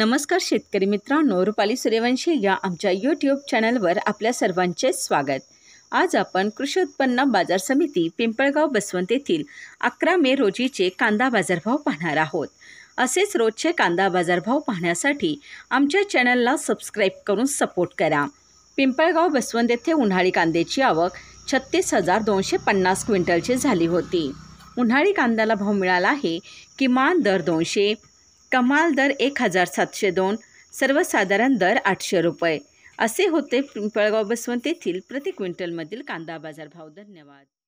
नमस्कार शेतकरी मित्रांनो रुपाली सूर्यवंशी या आमच्या यूट्यूब चॅनलवर आपल्या सर्वांचे स्वागत आज आपण कृषी उत्पन्न बाजार समिती पिंपळगाव बसवंत येथील अकरा मे रोजीचे कांदा बाजारभाव पाहणार आहोत असेच रोजचे कांदा बाजारभाव पाहण्यासाठी आमच्या चॅनलला सबस्क्राईब करून सपोर्ट करा पिंपळगाव बसवंत येथे उन्हाळी कांद्याची आवक छत्तीस हजार दोनशे पन्नास क्विंटलची झाली होती उन्हाळी कांद्याला भाव मिळाला आहे किमान दर दोनशे कमाल दर एक हजार सातशे दोन सर्वसाधारण दर आठशे रुपये असे होते पिंपळगाव बसवंत येथील प्रति क्विंटलमधील कांदा बाजारभाव धन्यवाद